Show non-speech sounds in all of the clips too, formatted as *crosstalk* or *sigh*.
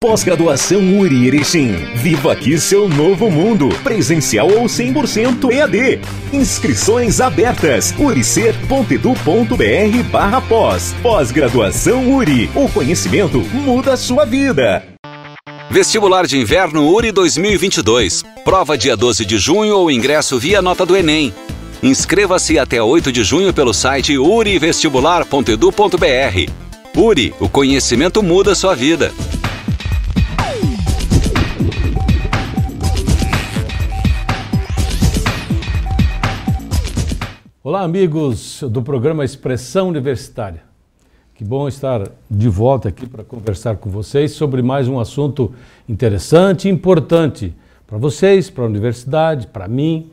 Pós-graduação URI Sim. Viva aqui seu novo mundo. Presencial ou 100% EAD. Inscrições abertas. uricer.edu.br barra pós. Pós-graduação Uri. O conhecimento muda a sua vida. Vestibular de Inverno Uri 2022. Prova dia 12 de junho ou ingresso via nota do Enem. Inscreva-se até 8 de junho pelo site urivestibular.edu.br. Uri, o conhecimento muda a sua vida. Olá, amigos do programa Expressão Universitária. Que bom estar de volta aqui para conversar com vocês sobre mais um assunto interessante e importante para vocês, para a universidade, para mim,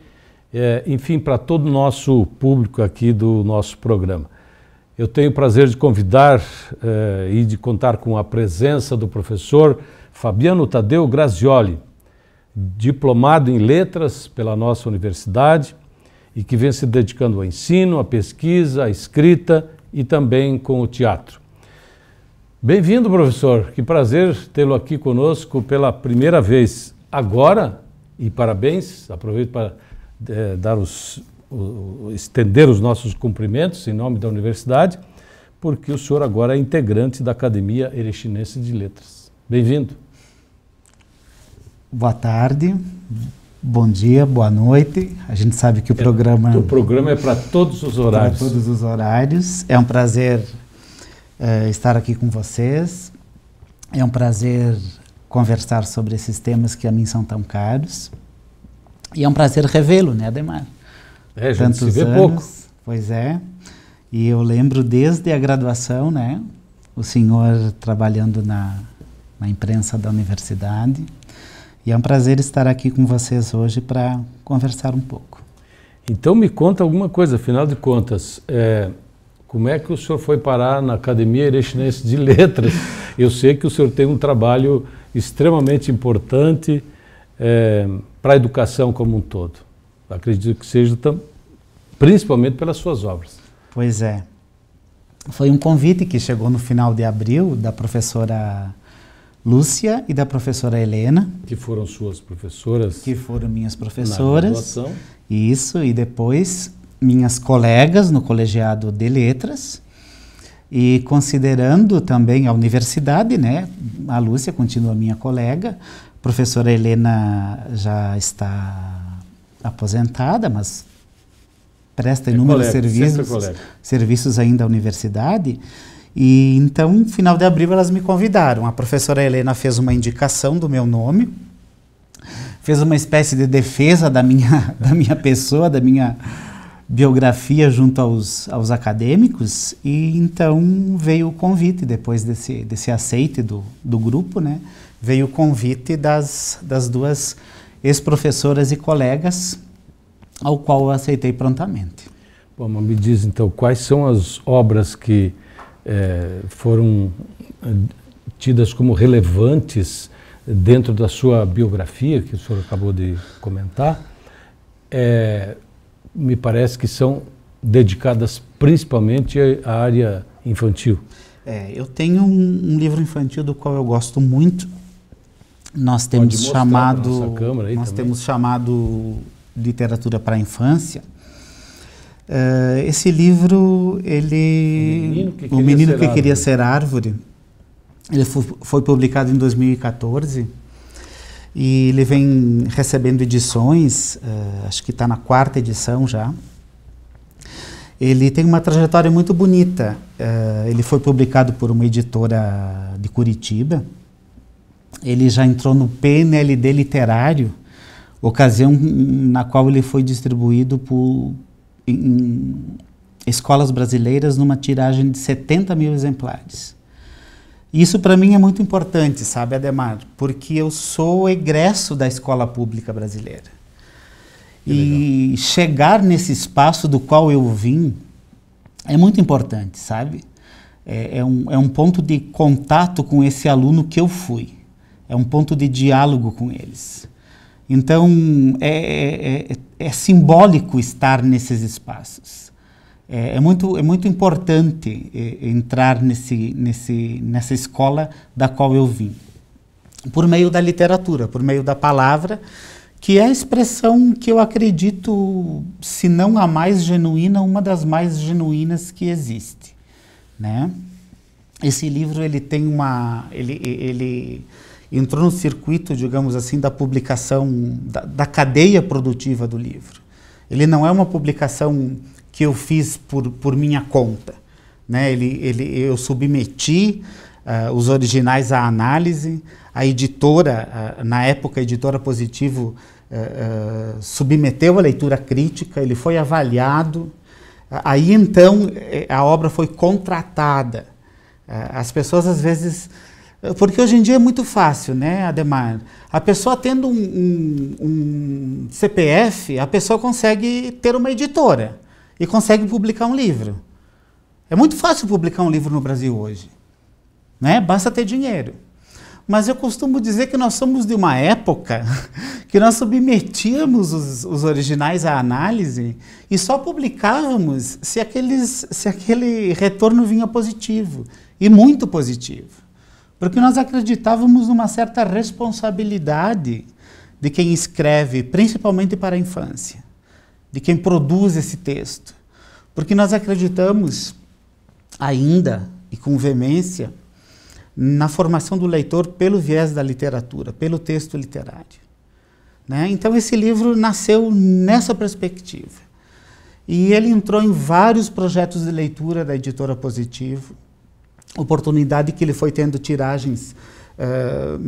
é, enfim, para todo o nosso público aqui do nosso programa. Eu tenho o prazer de convidar é, e de contar com a presença do professor Fabiano Tadeu Grazioli, diplomado em Letras pela nossa universidade e que vem se dedicando ao ensino, à pesquisa, à escrita e também com o teatro. Bem-vindo, professor. Que prazer tê-lo aqui conosco pela primeira vez agora e parabéns. Aproveito para é, dar os, o, estender os nossos cumprimentos em nome da universidade, porque o senhor agora é integrante da Academia Erechinense de Letras. Bem-vindo. Boa tarde. Bom dia, boa noite. A gente sabe que o é, programa. O programa é para todos os horários. Para todos os horários. É um prazer eh, estar aqui com vocês. É um prazer conversar sobre esses temas que a mim são tão caros. E é um prazer revê-lo, né, Ademar? É, a gente Tantos se vê anos, pouco. Pois é. E eu lembro desde a graduação, né? O senhor trabalhando na, na imprensa da universidade. E é um prazer estar aqui com vocês hoje para conversar um pouco. Então me conta alguma coisa, afinal de contas, é, como é que o senhor foi parar na Academia Erechinense de Letras? *laughs* Eu sei que o senhor tem um trabalho extremamente importante é, para a educação como um todo. Acredito que seja principalmente pelas suas obras. Pois é. Foi um convite que chegou no final de abril da professora Lúcia e da professora Helena. Que foram suas professoras? Que foram minhas professoras. Na Isso, e depois minhas colegas no colegiado de letras. E considerando também a universidade, né? A Lúcia continua minha colega, a professora Helena já está aposentada, mas presta é inúmeros é colega, serviços, serviços ainda à universidade. E então, no final de abril, elas me convidaram. A professora Helena fez uma indicação do meu nome, fez uma espécie de defesa da minha, *laughs* da minha pessoa, da minha biografia junto aos, aos acadêmicos e então veio o convite, depois desse, desse aceite do, do grupo, né? veio o convite das, das duas ex-professoras e colegas, ao qual eu aceitei prontamente. Bom, me diz então, quais são as obras que é, foram é, tidas como relevantes dentro da sua biografia, que o senhor acabou de comentar, é, me parece que são dedicadas principalmente à área infantil. É, eu tenho um, um, livro infantil do qual eu gosto muito. Nós temos chamado, nós também. temos chamado literatura para a infância. Uh, esse livro, ele, o menino que, queria, menino ser que queria, ser árvore, ele foi, foi, publicado em 2014 e ele vem recebendo edições, uh, acho que está na quarta edição já. Ele tem uma trajetória muito bonita. Uh, ele foi publicado por uma editora de Curitiba. Ele já entrou no PNLD literário, ocasião na qual ele foi distribuído por em escolas brasileiras numa tiragem de 70 mil exemplares. Isso para mim é muito importante, sabe, Ademar? Porque eu sou egresso da escola pública brasileira. Que e legal. chegar nesse espaço do qual eu vim é muito importante, sabe? É, é, um, é um ponto de contato com esse aluno que eu fui. É um ponto de diálogo com eles. Então, é, é, é, é simbólico estar nesses espaços. É, é muito, é muito importante é, entrar nesse, nesse, nessa escola da qual eu vim. Por meio da literatura, por meio da palavra, que é a expressão que eu acredito, se não a mais genuína, uma das mais genuínas que existe. Né? Esse livro ele tem uma. ele, ele entrou no circuito, digamos assim, da publicação, da, da cadeia produtiva do livro. Ele não é uma publicação que eu fiz por, por minha conta. Né? Ele, ele, eu submeti uh, os originais à análise, a editora, uh, na época, a editora Positivo, uh, submeteu a leitura crítica, ele foi avaliado. Aí então eh, a obra foi contratada. as pessoas às vezes porque hoje em dia é muito fácil, né, Ademar? A pessoa tendo um, um, um CPF, a pessoa consegue ter uma editora e consegue publicar um livro. É muito fácil publicar um livro no Brasil hoje. Né? Basta ter dinheiro. Mas eu costumo dizer que nós somos de uma época *laughs* que nós submetíamos os, os originais à análise e só publicávamos se, aqueles, se aquele retorno vinha positivo e muito positivo. Porque nós acreditávamos numa certa responsabilidade de quem escreve, principalmente para a infância, de quem produz esse texto. Porque nós acreditamos ainda e com veemência na formação do leitor pelo viés da literatura, pelo texto literário. Né? Então, esse livro nasceu nessa perspectiva. E ele entrou em vários projetos de leitura da editora Positivo, oportunidade que ele foi tendo tiragens uh,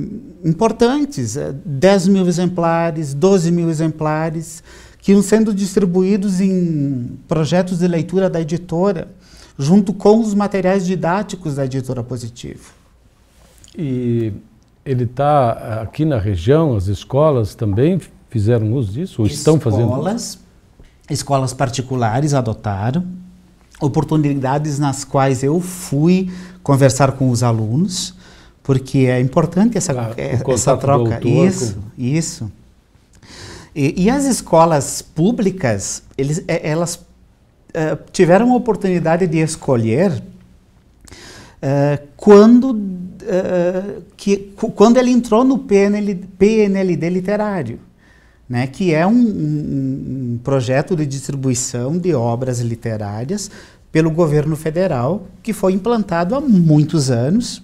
importantes, 10 eh, mil exemplares, 12 mil exemplares, que iam sendo distribuídos em projetos de leitura da editora, junto com os materiais didáticos da editora Positivo. E ele está eh, aqui na região, as escolas também fizeram uso disso, ou escolas, estão fazendo? Escolas, escolas particulares adotaram, oportunidades nas quais eu fui conversar com os alunos, porque é importante essa, ah, é, essa troca. Autor, isso, isso. E, e, as escolas públicas, eles, é, elas uh, tiveram a oportunidade de escolher uh, quando, uh, que, quando ele entrou no PNL, PNLD literário né, que é um, um, um, projeto de distribuição de obras literárias pelo governo federal, que foi implantado há muitos anos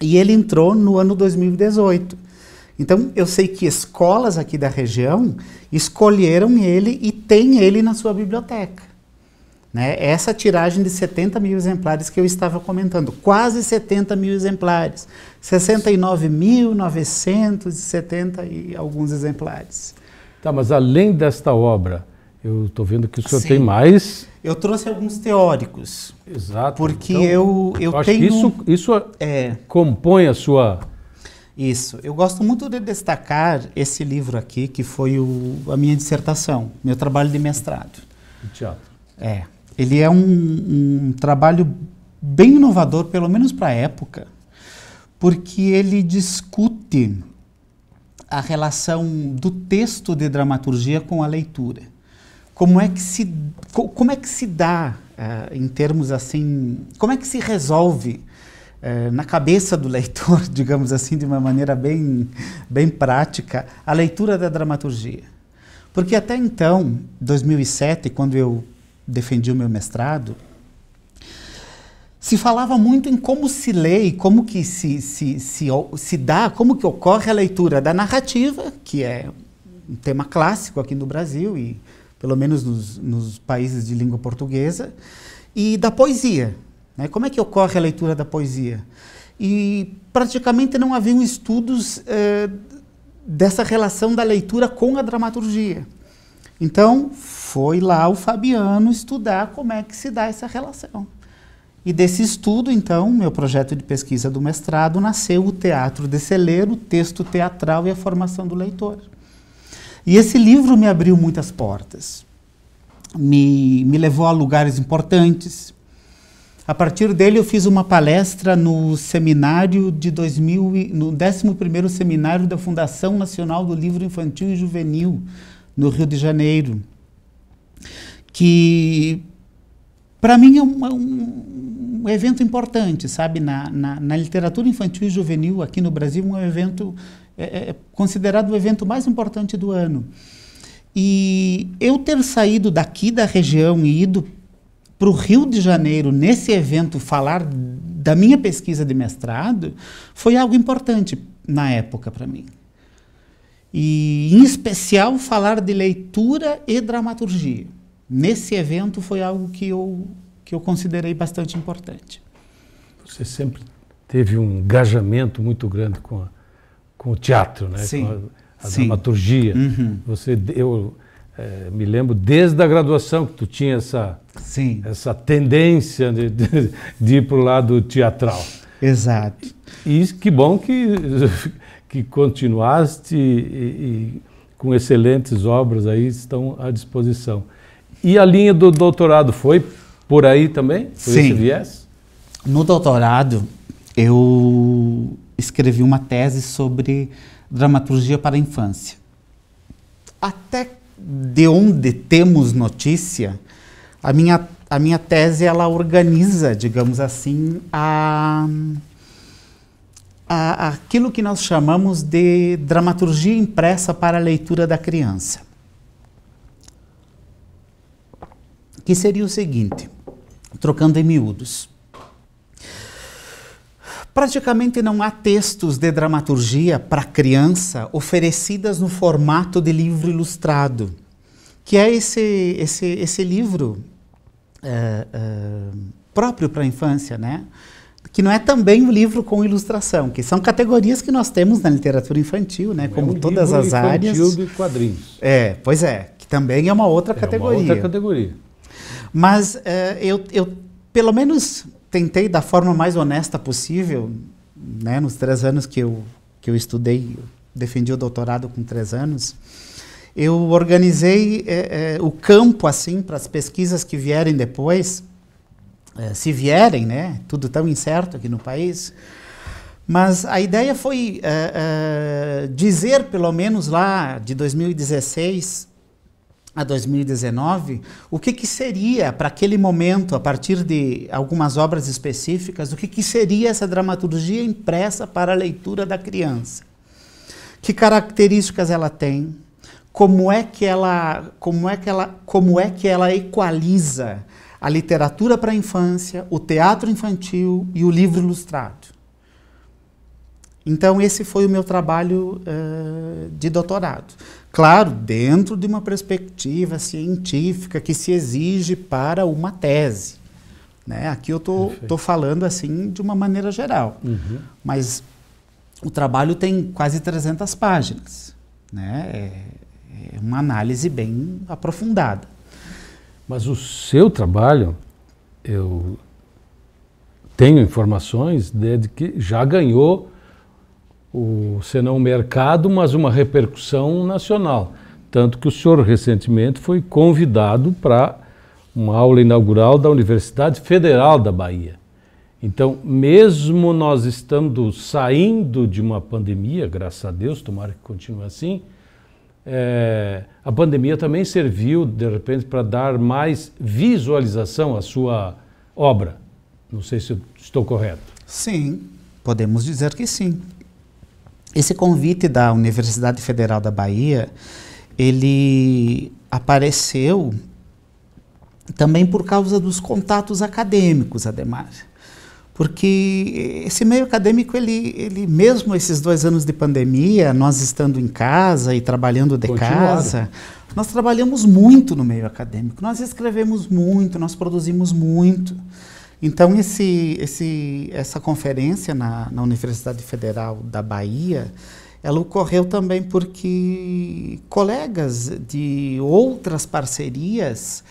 e ele entrou no ano 2018. Então, eu sei que escolas aqui da região escolheram ele e têm ele na sua biblioteca. Né? Essa tiragem de 70 mil exemplares que eu estava comentando, quase 70 mil exemplares, 69.970 e alguns exemplares. Tá, mas além desta obra, eu estou vendo que o senhor Sim. tem mais. Eu trouxe alguns teóricos. Exato. Porque então, eu, eu, eu tenho. isso isso é, compõe a sua. Isso. Eu gosto muito de destacar esse livro aqui, que foi o, a minha dissertação, meu trabalho de mestrado. De teatro. É. Ele é um, um trabalho bem inovador, pelo menos para a época, porque ele discute a relação do texto de dramaturgia com a leitura. Como é que se, como é que se dá, uh, em termos assim, como é que se resolve uh, na cabeça do *laughs* leitor, digamos assim, de uma maneira bem, bem prática, a leitura da dramaturgia? Porque até então, 2007, quando eu defendi o meu mestrado, se falava muito em como se lê e como que se, se, se, se dá, como que ocorre a leitura da narrativa, que é um tema clássico aqui no Brasil e pelo menos nos, nos países de língua portuguesa, e da poesia. Né? Como é que ocorre a leitura da poesia? E praticamente não haviam estudos eh, dessa relação da leitura com a dramaturgia. Então, foi lá o Fabiano estudar como é que se dá essa relação. E desse estudo, então, meu projeto de pesquisa do mestrado nasceu o teatro de celeiro, texto teatral e a formação do leitor. E esse livro me abriu muitas portas, me, me levou a lugares importantes. A partir dele, eu fiz uma palestra no seminário de 2000, no 11º Seminário da Fundação Nacional do Livro Infantil e Juvenil, no Rio de Janeiro, que para mim é um, é um, um, evento importante, sabe? Na, na, na, literatura infantil e juvenil aqui no Brasil, um evento é, é, é considerado o evento mais importante do ano. E eu ter saído daqui da região e ido para o Rio de Janeiro nesse evento falar da minha pesquisa de mestrado foi algo importante na época para mim e, em especial, falar de leitura e dramaturgia. Nesse evento foi algo que eu, que eu considerei bastante importante. Você sempre teve um engajamento muito grande com, a, com o teatro, né? Sim. com a, a dramaturgia. Uhum. Você, eu é, me lembro desde a graduação que tu tinha essa, Sim. essa tendência de, de, de ir para o lado teatral. Exato. E, e que bom que que continuaste e, e, com excelentes obras aí estão à disposição. E a linha do doutorado foi por aí também? Por Sim. esse viés? No doutorado, eu escrevi uma tese sobre dramaturgia para a infância. Até de onde temos notícia, a minha, a minha tese ela organiza, digamos assim, a a, aquilo que nós chamamos de dramaturgia impressa para a leitura da criança. Que seria o seguinte, trocando em miúdos. Praticamente não há textos de dramaturgia para criança oferecidas no formato de livro ilustrado, que é esse, esse, esse livro é, é, próprio para a infância, né? que não é também um livro com ilustração, que são categorias que nós temos na literatura infantil, né? É como é um todas livro as áreas. de quadrinhos. É, pois é, que também é uma outra é categoria. Uma outra categoria. Mas é, eu, eu, pelo menos, tentei da forma mais honesta possível, né? Nos três anos que eu que eu estudei, eu defendi o doutorado com três anos. Eu organizei é, o campo assim para as pesquisas que vierem depois é, se vierem, né? Tudo tão incerto aqui no país. Mas a ideia foi uh, uh, dizer, pelo menos lá de 2016 a 2019, o que, que seria para aquele momento, a partir de algumas obras específicas, o que, que seria essa dramaturgia impressa para a leitura da criança. Que características ela tem? Como é que ela, como é que ela, como é que ela equaliza a literatura para a infância, o teatro infantil e o livro ilustrado. Então, esse foi o meu trabalho uh, de doutorado. Claro, dentro de uma perspectiva científica que se exige para uma tese. Né? Aqui eu estou falando assim de uma maneira geral. Uhum. Mas o trabalho tem quase 300 páginas. Né? É, é uma análise bem aprofundada. Mas o seu trabalho, eu tenho informações de que já ganhou, o, se não o mercado, mas uma repercussão nacional. Tanto que o senhor recentemente foi convidado para uma aula inaugural da Universidade Federal da Bahia. Então, mesmo nós estando saindo de uma pandemia, graças a Deus, tomara que continue assim, é, a pandemia também serviu, de repente, para dar mais visualização à sua obra. Não sei se estou correto. Sim, podemos dizer que sim. Esse convite da Universidade Federal da Bahia, ele apareceu também por causa dos contatos acadêmicos, Ademar porque esse meio acadêmico, ele, ele mesmo esses dois anos de pandemia, nós estando em casa e trabalhando de casa, nós trabalhamos muito no meio acadêmico, nós escrevemos muito, nós produzimos muito. Então, esse, esse, essa conferência na, na Universidade Federal da Bahia, ela ocorreu também porque colegas de outras parcerias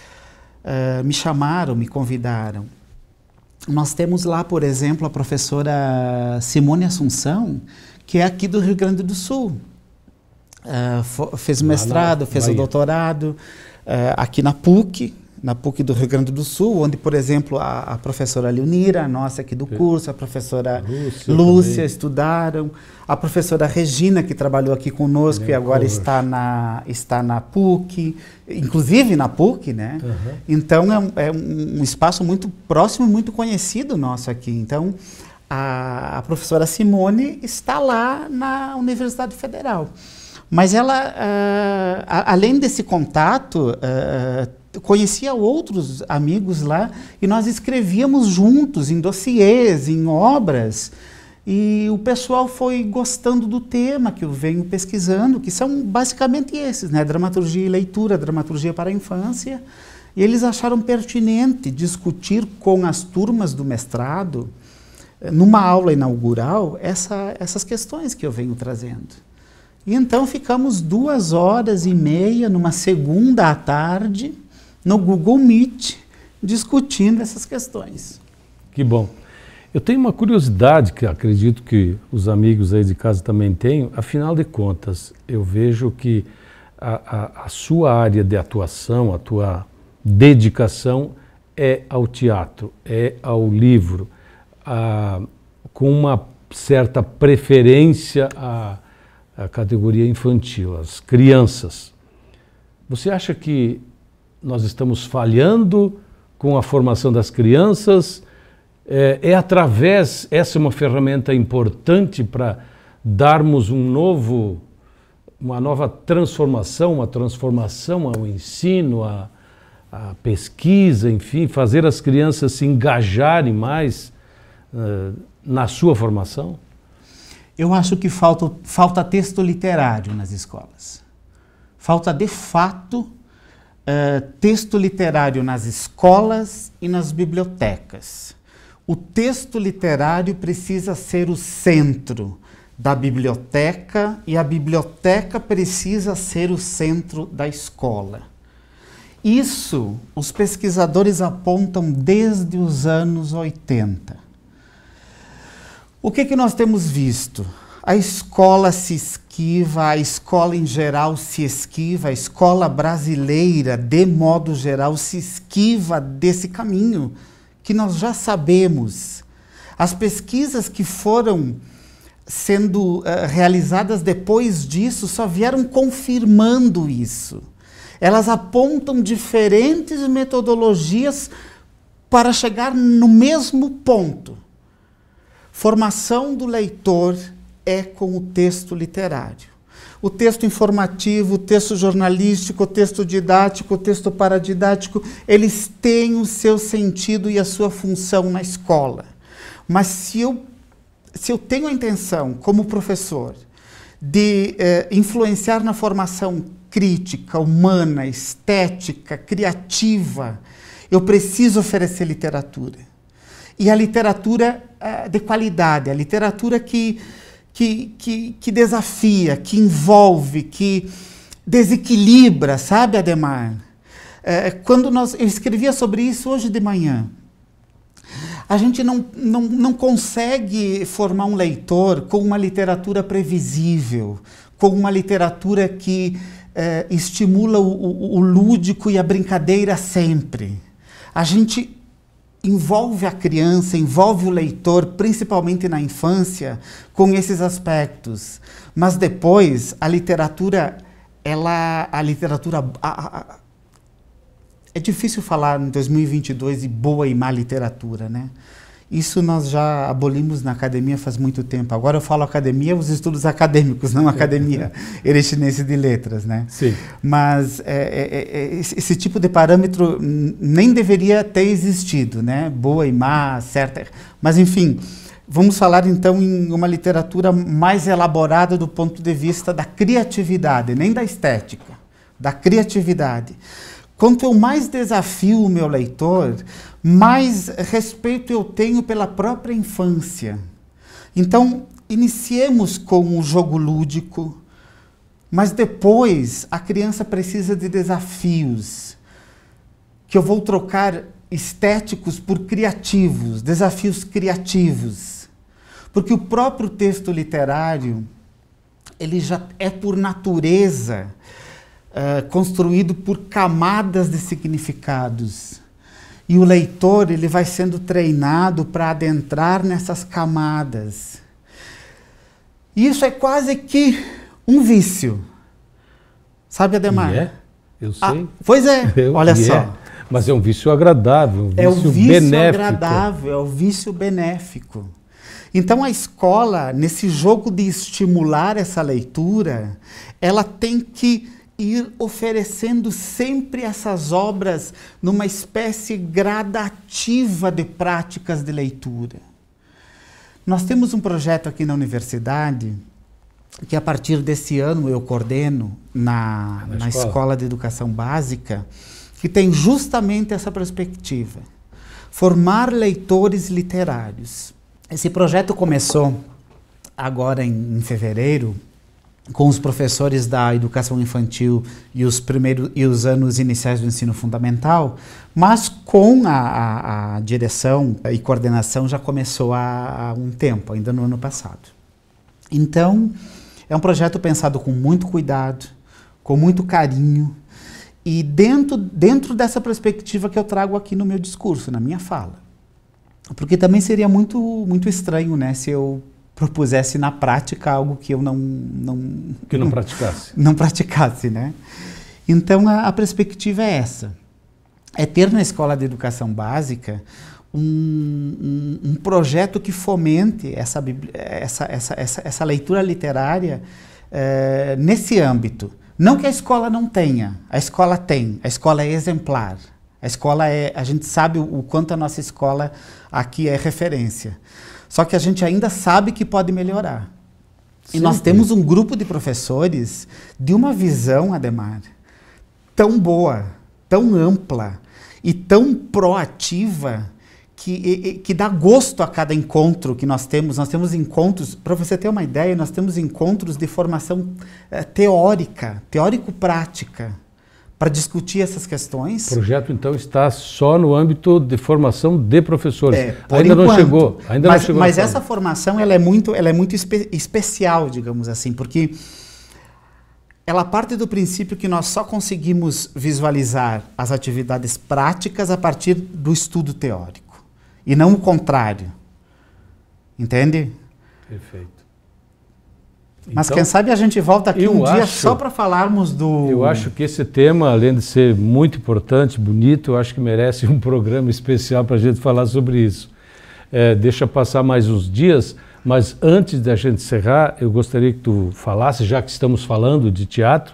uh, me chamaram, me convidaram nós temos lá, por exemplo, a professora Simone Assunção, que é aqui do Rio Grande do Sul. Uh, fez mestrado, fez o doutorado uh, aqui na PUC, na PUC do Rio Grande do Sul, onde, por exemplo, a, a professora Leonira, a nossa aqui do curso, a professora Lúcia, Lúcia estudaram, a professora Regina, que trabalhou aqui conosco e agora está na, está na PUC, inclusive na PUC, né? Uhum. Então, é um, é, um espaço muito próximo, muito conhecido nosso aqui. Então, a, a professora Simone está lá na Universidade Federal. Mas ela, uh, a, além desse contato, uh, conhecia outros amigos lá e nós escrevíamos juntos em dossiês, em obras. E o pessoal foi gostando do tema que eu venho pesquisando, que são basicamente esses, né? Dramaturgia e leitura, dramaturgia para a infância. E eles acharam pertinente discutir com as turmas do mestrado, eh, numa aula inaugural, essa, essas questões que eu venho trazendo. E então ficamos duas horas e meia numa segunda à tarde no Google Meet discutindo essas questões. Que bom. Eu tenho uma curiosidade que acredito que os amigos aí de casa também têm. Afinal de contas, eu vejo que a, a, a sua área de atuação, a tua dedicação é ao teatro, é ao livro, a, com uma certa preferência à, à categoria infantil, às crianças. Você acha que nós estamos falhando com a formação das crianças. É, é através, essa é uma ferramenta importante para darmos um novo, uma nova transformação, uma transformação ao ensino, à, à pesquisa, enfim, fazer as crianças se engajarem mais uh, na sua formação? Eu acho que falta, falta texto literário nas escolas. Falta, de fato, ah, texto literário nas escolas e nas bibliotecas. O texto literário precisa ser o centro da biblioteca e a biblioteca precisa ser o centro da escola. Isso os pesquisadores apontam desde os anos 80. O que, que nós temos visto? A escola se esquiva, a escola em geral se esquiva, a escola brasileira, de modo geral, se esquiva desse caminho que nós já sabemos. As pesquisas que foram sendo uh, realizadas depois disso só vieram confirmando isso. Elas apontam diferentes metodologias para chegar no mesmo ponto. Formação do leitor é com o texto literário. O texto informativo, o texto jornalístico, o texto didático, o texto paradidático, eles têm o seu sentido e a sua função na escola. Mas se eu, se eu tenho a intenção, como professor, de eh, influenciar na formação crítica, humana, estética, criativa, eu preciso oferecer literatura. E a literatura eh, de qualidade, a literatura que que, que, que desafia, que envolve, que desequilibra, sabe, Ademar? É, quando nós, eu escrevia sobre isso hoje de manhã. A gente não, não, não consegue formar um leitor com uma literatura previsível, com uma literatura que é, estimula o, o, o lúdico e a brincadeira sempre. A gente envolve a criança, envolve o leitor, principalmente na infância, com esses aspectos. Mas depois a literatura, ela, a literatura a, a, é difícil falar em 2022 de boa e má literatura, né? Isso nós já abolimos na academia faz muito tempo. Agora eu falo academia, os estudos acadêmicos, não academia *laughs* erechinense de letras, né? Sim. Mas é, é, é, é esse tipo de parâmetro nem deveria ter existido, né? Boa e má, certa. Mas enfim, vamos falar então em uma literatura mais elaborada do ponto de vista da criatividade, nem da estética, da criatividade. Quanto eu mais desafio o meu leitor, mais respeito eu tenho pela própria infância. Então, iniciemos com o jogo lúdico, mas depois a criança precisa de desafios que eu vou trocar estéticos por criativos, desafios criativos. Porque o próprio texto literário, ele já é por natureza uh, construído por camadas de significados. E o leitor ele vai sendo treinado para adentrar nessas camadas. Isso é quase que um vício. Sabe, Ademar? é, eu ah, sei. Ah, pois é, *laughs* eu, olha só. É. Mas é um vício agradável, um vício é um vício benéfico. agradável, é o um vício benéfico. Então a escola, nesse jogo de estimular essa leitura, ela tem que ir oferecendo sempre essas obras numa espécie gradativa de práticas de leitura. Nós temos um projeto aqui na universidade que a partir desse ano eu coordeno na, ah, na, na escola. escola de Educação Básica, que tem justamente essa perspectiva: formar leitores literários. Esse projeto começou agora em, em fevereiro com os professores da educação infantil e os primeiros e os anos iniciais do ensino fundamental, mas com a, a, a direção e coordenação já começou há, há, um tempo, ainda no ano passado. Então, é um projeto pensado com muito cuidado, com muito carinho e dentro, dentro dessa perspectiva que eu trago aqui no meu discurso, na minha fala. Porque também seria muito, muito estranho né, se eu propusesse na prática algo que eu não não que não praticasse *laughs* não praticasse né então a, a perspectiva é essa é ter na escola de educação básica um, um, um projeto que fomente essa, essa, essa, essa, essa leitura literária é, nesse âmbito. Não que a escola não tenha, a escola tem, a escola é exemplar. A escola é, a gente sabe o, o quanto a nossa escola aqui é referência. Só que a gente ainda sabe que pode melhorar. Sim, e nós temos um grupo de professores de uma visão, Ademar, tão boa, tão ampla e tão proativa que, que dá gosto a cada encontro que nós temos. Nós temos encontros, para você ter uma ideia, nós temos encontros de formação eh, teórica, teórico-prática para discutir essas questões. O projeto, então, está só no âmbito de formação de professores. É, ainda enquanto, não chegou. Ainda mas, não chegou mas essa formação ela é muito, ela é muito espe especial, digamos assim, porque ela parte do princípio que nós só conseguimos visualizar as atividades práticas a partir do estudo teórico, e não o contrário. Entende? Perfeito. Mas então, quem sabe a gente volta aqui um acho, dia só para falarmos do. Eu acho que esse tema, além de ser muito importante, bonito, eu acho que merece um programa especial para a gente falar sobre isso. É, deixa passar mais uns dias, mas antes da gente encerrar, eu gostaria que tu falasse, já que estamos falando de teatro,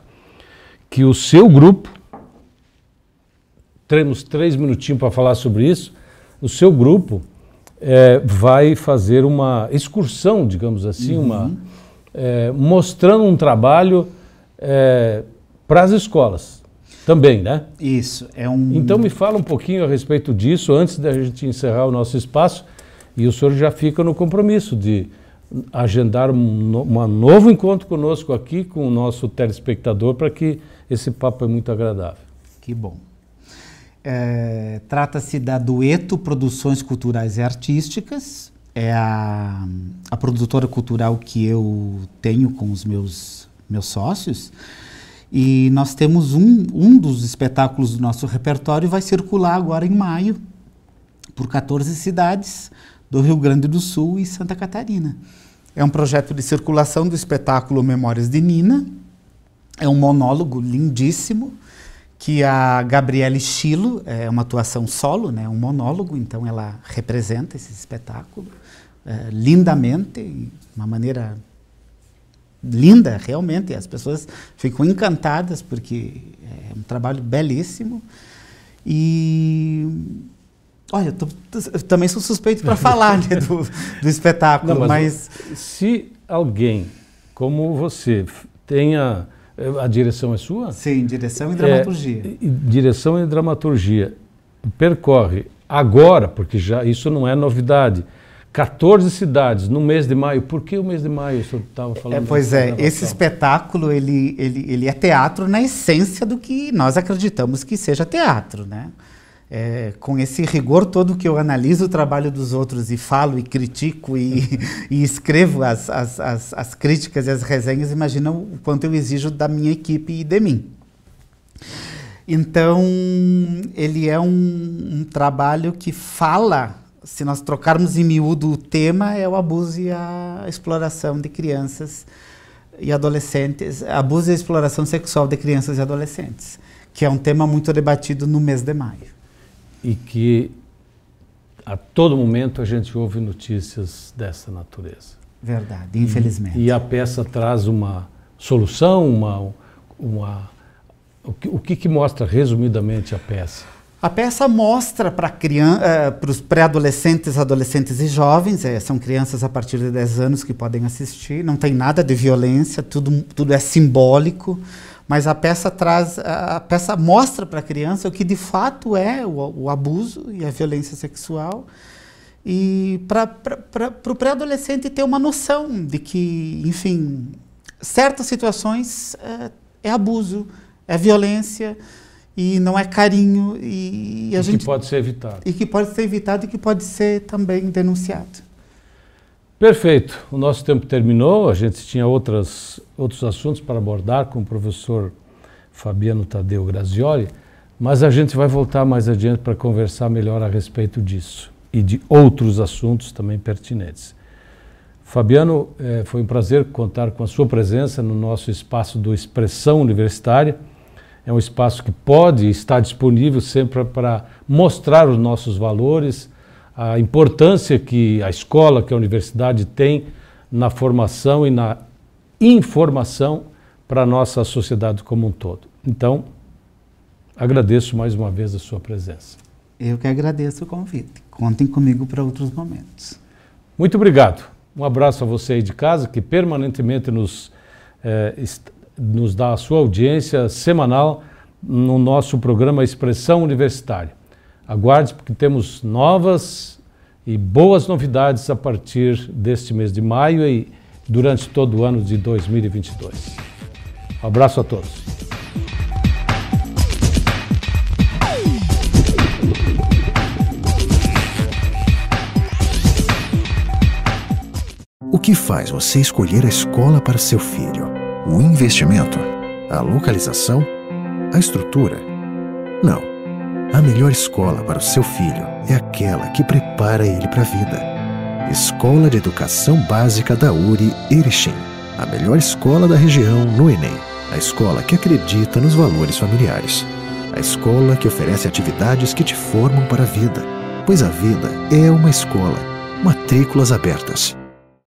que o seu grupo, temos três minutinhos para falar sobre isso, o seu grupo é, vai fazer uma excursão, digamos assim, uhum. uma é, mostrando um trabalho é, para as escolas também, né? Isso. É um... Então me fala um pouquinho a respeito disso antes da gente encerrar o nosso espaço e o senhor já fica no compromisso de agendar um, um novo encontro conosco aqui com o nosso telespectador para que esse papo é muito agradável. Que bom. É, Trata-se da Dueto Produções Culturais e Artísticas, é a, a produtora cultural que eu tenho com os meus, meus sócios. E nós temos um, um dos espetáculos do nosso repertório vai circular agora em maio por 14 cidades do Rio Grande do Sul e Santa Catarina. É um projeto de circulação do espetáculo Memórias de Nina. É um monólogo lindíssimo que a Gabriele Chilo é uma atuação solo, né, um monólogo, então ela representa esse espetáculo. É, lindamente, lindamente, uma maneira linda, realmente. As pessoas ficam encantadas porque é um trabalho belíssimo. E olha, tô, também sou suspeito para *laughs* falar né, do, do, espetáculo, Não, mas, mas se alguém como você tenha é, a direção é sua? Sim, direção e dramaturgia. É, direção e dramaturgia percorre agora, porque já isso não é novidade 14 cidades no mês de maio. Por que o mês de maio? senhor estava falando. É, pois é, esse espetáculo ele, ele, ele é teatro na essência do que nós acreditamos que seja teatro, né? É, com esse rigor todo que eu analiso o trabalho dos outros e falo e critico e, *laughs* e escrevo as, as, as, as, críticas e as resenhas, imagina o quanto eu exijo da minha equipe e de mim. Então, ele é um, um trabalho que fala se nós trocarmos em miúdo o tema, é o abuso e a exploração de crianças e adolescentes, abuso e exploração sexual de crianças e adolescentes, que é um tema muito debatido no mês de maio. E que a todo momento a gente ouve notícias dessa natureza. Verdade, infelizmente. E, e a peça traz uma solução, uma, uma o que, o que, que mostra resumidamente a peça? A peça mostra para eh, os pré-adolescentes, adolescentes e jovens, é, são crianças a partir de 10 anos que podem assistir, não tem nada de violência, tudo, tudo é simbólico, mas a peça traz, a peça mostra para a criança o que de fato é o, o abuso e a violência sexual. E para o pré-adolescente ter uma noção de que, enfim, certas situações é, é abuso, é violência, e não é carinho e, e a e gente que pode ser evitado e que pode ser evitado e que pode ser também denunciado. Perfeito. O nosso tempo terminou. A gente tinha outras outros assuntos para abordar com o professor Fabiano Tadeu Grazioli, mas a gente vai voltar mais adiante para conversar melhor a respeito disso e de outros assuntos também pertinentes. Fabiano, eh, foi um prazer contar com a sua presença no nosso espaço do Expressão Universitária é um espaço que pode estar disponível sempre para mostrar os nossos valores, a importância que a escola, que a universidade tem na formação e na informação para a nossa sociedade como um todo. Então, agradeço mais uma vez a sua presença. Eu que agradeço o convite. Contem comigo para outros momentos. Muito obrigado. Um abraço a você aí de casa que permanentemente nos eh, nos dá a sua audiência semanal no nosso programa Expressão Universitária. Aguarde, porque temos novas e boas novidades a partir deste mês de maio e durante todo o ano de 2022. Um abraço a todos. O que faz você escolher a escola para seu filho? o investimento, a localização, a estrutura. Não. A melhor escola para o seu filho é aquela que prepara ele para a vida. Escola de Educação Básica da URI Erechim. A melhor escola da região no Enem. A escola que acredita nos valores familiares. A escola que oferece atividades que te formam para a vida. Pois a vida é uma escola. Matrículas abertas.